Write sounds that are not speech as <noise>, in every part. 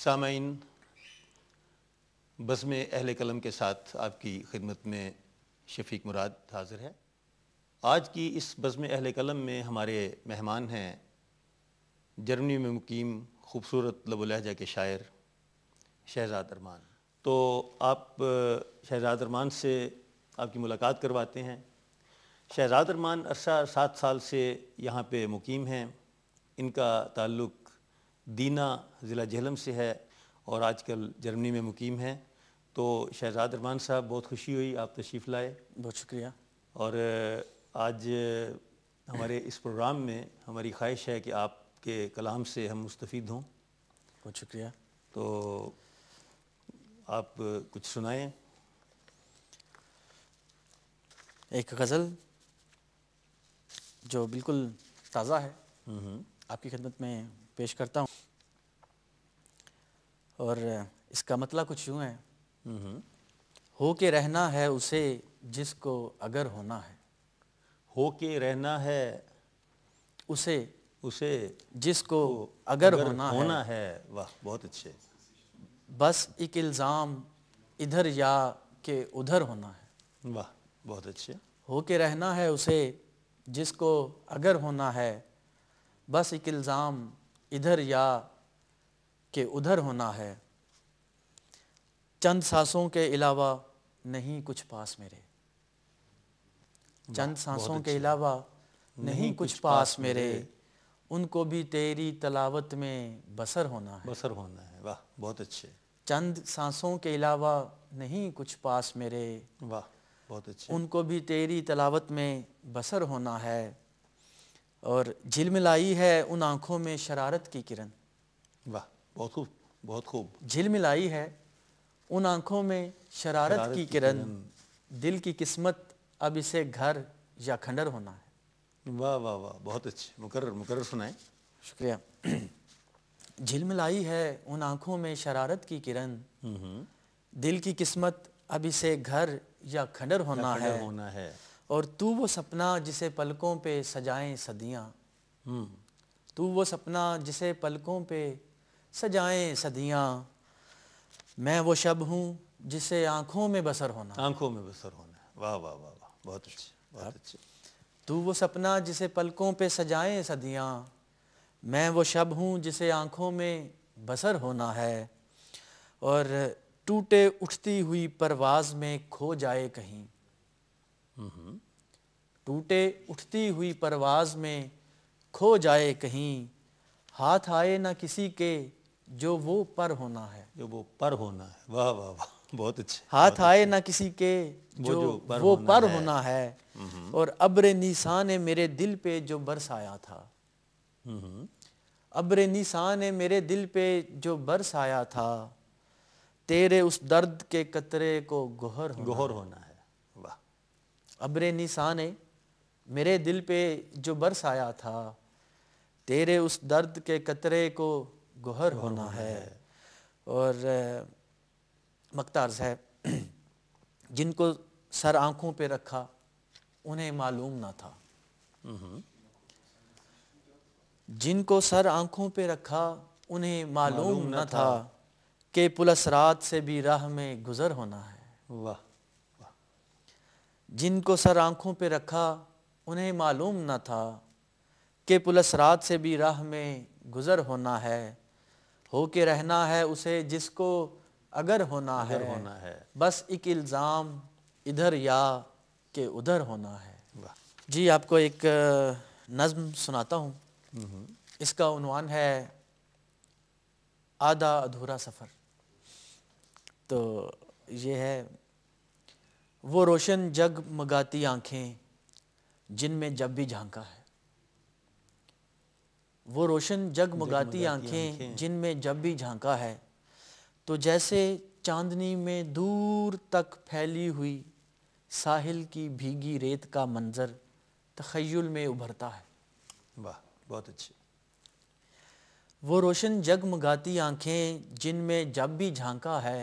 सामीन बज़म अहल कलम के साथ आपकी खिदमत में शफीक मुराद हाजिर है आज की इस बज़म अहल कलम में हमारे मेहमान हैं जर्मनी में मुकीम खूबसूरत लबुलहजा के शायर शहजाद अरमान तो आप शहजाद अरमान से आपकी मुलाकात करवाते हैं शहजाद अरमान अरसा सात साल से यहाँ पे मुकीम हैं इनका ताल्लुक़ दीना ज़िला जहलम से है और आजकल जर्मनी में मुकीम है तो शहजाद रमान साहब बहुत खुशी हुई आप तशीफ लाए बहुत शुक्रिया और आज हमारे इस प्रोग्राम में हमारी ख्वाहिश है कि आपके कलाम से हम मुस्तफ़ हों बहुत शुक्रिया तो आप कुछ सुनाएं एक गज़ल जो बिल्कुल ताज़ा है हम्म। आपकी खिदमत में पेश करता हूँ और इसका मतलब कुछ यूँ है हम्म। हो के रहना है उसे जिसको अगर होना है हो के रहना है उसे उसे जिसको अगर, अगर होना, होना है, है वाह बहुत अच्छे बस एक इल्ज़ाम इधर या के उधर होना है वाह बहुत अच्छे हो के रहना है उसे जिसको अगर होना है बस एक इल्ज़ाम इधर या के उधर होना है चंद सांसों के अलावा नहीं कुछ पास मेरे चंद सांसों के अलावा नहीं कुछ पास मेरे उनको भी तेरी तलावत में बसर होना है बसर होना है वाह बहुत अच्छे चंद सांसों के अलावा नहीं कुछ पास मेरे वाह बहुत अच्छे उनको भी तेरी तलावत में बसर होना है और झिलमिलाई है उन आंखों में शरारत की किरण वाह बहुत खूब बहुत खूब झिलमिलाई है उन आँखों में शरारत, शरारत की किरण दिल की किस्मत अब इसे घर या खंडर होना है वाह वाह वाह बहुत अच्छे मुकर मुकर सुनाए शुक्रिया झिलमिलाई है उन आंखों में शरारत की किरण हम्म। दिल की किस्मत अब इसे घर या खंडर होना या खंडर है होना है और तू वो सपना जिसे पलकों पे सजाएं सदियाँ हम्म। तू वो सपना जिसे पलकों पे सजाएं सदियाँ मैं वो शब हूँ जिसे आँखों में बसर होना आँखों में बसर होना वाह वाह वाह वाह बहुत अच्छा बहुत अच्छी तू वो सपना जिसे पलकों पे सजाएं सदियाँ मैं वो शब हूँ जिसे आँखों में बसर होना है और टूटे उठती हुई परवाज़ में खो जाए कहीं टूटे उठती हुई परवाज में खो जाए कहीं हाथ आए ना किसी के जो वो पर होना है जो वो पर होना है वाह वाह वाह बहुत अच्छे हाथ आए ना किसी के जो, जो पर वो होना पर है। होना है हम्म। और अब्र निशा ने मेरे दिल पे जो बरस आया था हम्म। अब्र निशा ने मेरे दिल पे जो बरस आया था तेरे उस दर्द के कतरे को गोहर गोहर होना है अब्र निशान मेरे दिल पे जो बरस आया था तेरे उस दर्द के कतरे को गुहर होना है और मख्तार साहब <clears throat> जिनको सर आँखों पे रखा उन्हें मालूम ना था हम्म। जिनको सर आँखों पे रखा उन्हें मालूम, ना था, था कि पुलस रात से भी राह में गुज़र होना है वाह जिनको सर आँखों पे रखा उन्हें मालूम न था कि रात से भी राह में गुज़र होना है हो के रहना है उसे जिसको अगर होना है होना है बस एक इल्ज़ाम इधर या के उधर होना है जी आपको एक नज़म सुनाता हूँ हम्म। इसका उनवान है आधा अधूरा सफ़र तो ये है वो रोशन जग मगाती आँखें जिनमें जब भी झांका है वो रोशन जग मगाती आँखें जिनमें जब भी झांका है तो जैसे चांदनी में दूर तक फैली हुई साहिल की भीगी रेत का मंज़र तखयल में उभरता है वाह बहुत अच्छी वो रोशन जग मगाती आँखें जिनमें जब भी झांका है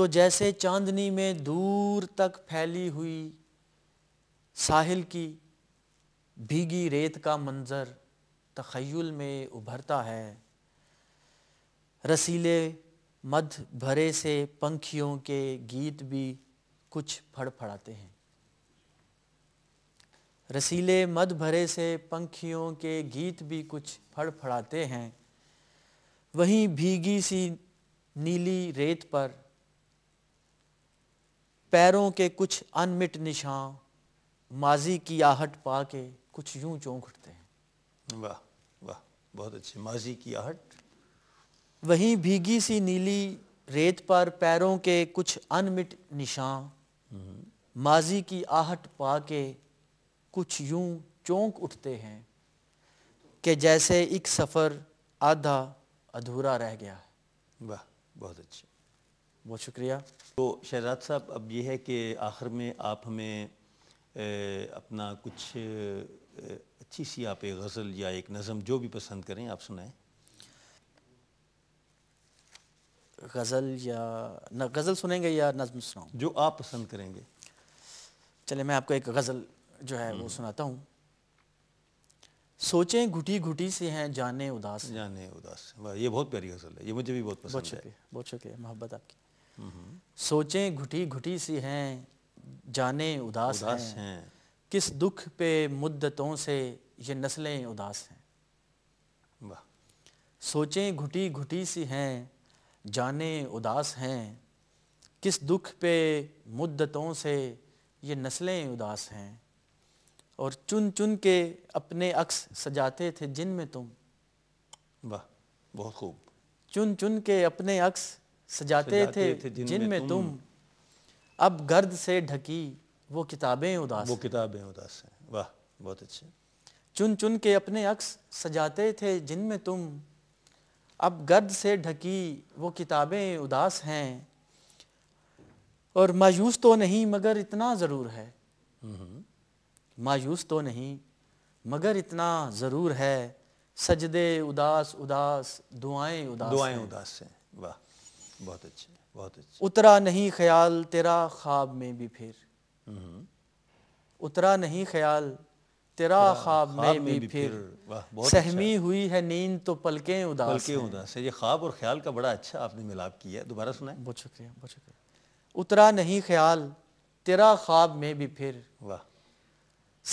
तो जैसे चांदनी में दूर तक फैली हुई साहिल की भीगी रेत का मंज़र तखयल में उभरता है रसीले मध भरे से पंखियों के गीत भी कुछ फड़फड़ाते हैं रसीले मध भरे से पंखियों के गीत भी कुछ फड़फड़ाते हैं वहीं भीगी सी नीली रेत पर पैरों के कुछ अनमिट निशान माजी की आहट पा के कुछ यूं चौंक उठते हैं वाह वाह बहुत अच्छी माजी की आहट वहीं भीगी सी नीली रेत पर पैरों के कुछ अनमिट निशान हम्म। माजी की आहट पा के कुछ यूं चौंक उठते हैं कि जैसे एक सफ़र आधा अधूरा रह गया है वाह बहुत अच्छी बहुत शुक्रिया तो शहजाद साहब अब यह है कि आखिर में आप हमें ए, अपना कुछ ए, अच्छी सी आप एक गज़ल या एक नज़म जो भी पसंद करें आप सुनाएं गज़ल या न गज़ल सुनेंगे या नज़म सुनाऊं जो आप पसंद करेंगे चले मैं आपको एक गज़ल जो है वो हम्म। सुनाता हूँ सोचें घुटी घुटी से हैं जाने उदास जाने उदास ये बहुत प्यारी गज़ल है ये मुझे भी बहुत पसंद बहुत है बहुत शुक्रिया मोहब्बत आपकी सोचें घुटी घुटी सी हैं जाने उदास, उदास हैं।, हैं किस दुख पे मुद्दतों से ये नस्लें उदास हैं सोचें घुटी घुटी सी हैं जाने उदास हैं किस दुख पे मुद्दतों से ये नस्लें उदास हैं और चुन चुन के अपने अक्स सजाते थे जिन में तुम वाह बहुत खूब चुन चुन के अपने अक्स सजाते, सजाते थे, थे जिन में तुम अब गर्द से ढकी वो किताबें उदास वो किताबें उदास हैं वाह बहुत अच्छे चुन चुन के अपने अक्स सजाते थे जिनमें तुम अब गर्द से ढकी वो किताबें उदास हैं और मायूस तो नहीं मगर इतना ज़रूर है हम्म। मायूस तो नहीं मगर इतना ज़रूर है सजदे उदास उदास दुआएं उदास दुआएं उदास हैं वाह बहुत अच्छे बहुत अच्छे उतरा नहीं ख्याल तेरा ख्वाब में भी फिर हम्म। उतरा नहीं ख्याल तेरा ख्वाब में भी, भी फिर अच्छा। सहमी हुई है नींद तो पलकें उदास पलकें उदास ये ख्वाब और ख्याल का बड़ा अच्छा आपने मिलाप किया दोबारा सुना बहुत शुक्रिया बहुत शुक्रिया उतरा नहीं ख्याल तेरा ख्वाब में भी फिर वाह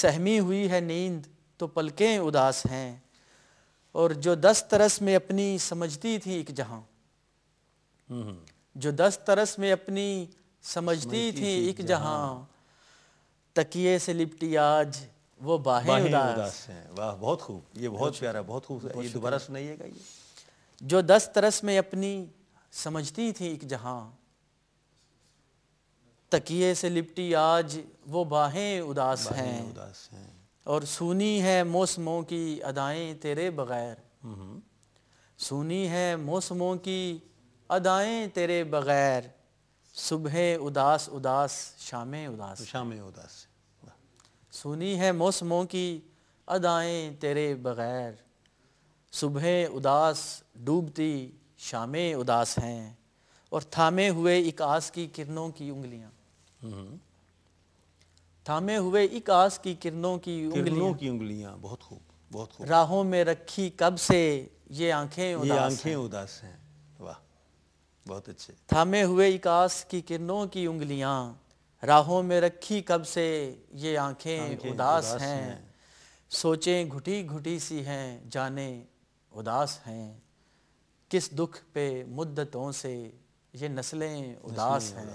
सहमी हुई है नींद तो पलकें उदास हैं और जो दस तरस में अपनी समझती थी एक जहां जो दस तरस में अपनी समझती थी एक जहां तकिए से लिपटी आज वो बाहें बाहे उदास, उदास हैं वाह बहुत खूब ये बहुत अच्छा। प्यारा बहुत खूब ये दोबारा सुनाइएगा ये जो दस तरस में अपनी समझती थी एक जहां तकिए से लिपटी आज वो बाहें उदास बाहे हैं उदास हैं और सुनी है मौसमों की अदाएं तेरे बगैर हम्म। सुनी है मौसमों की अदाएं तेरे बगैर सुबह उदास उदास शामें उदास शामें उदास सुनी है मौसमों की अदाएं तेरे बगैर सुबह उदास डूबती शामें उदास हैं और थामे हुए इकास की किरणों की उंगलियां हम्म। थामे हुए इकास की किरणों की उंगलियों की उंगलियां बहुत खूब बहुत खूब राहों में रखी कब से ये आंखें उदास आंखें उदास हैं बहुत अच्छे थामे हुए इकास की किरणों की उंगलियां राहों में रखी कब से ये आंखें उदास उदास हैं हैं। सोचें घुटी घुटी सी हैं जाने उदास हैं किस दुख पे मुद्दतों से ये नस्लें उदास हैं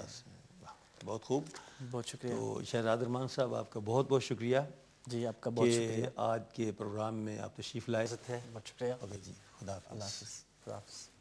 बहुत खूब बहुत शुक्रिया तो शहजाद रमान साहब आपका बहुत बहुत शुक्रिया जी आपका बहुत शुक्रिया आज के प्रोग्राम में आप तशरीफ़ लाए है बहुत शुक्रिया ओके जी खुदा खुदाफि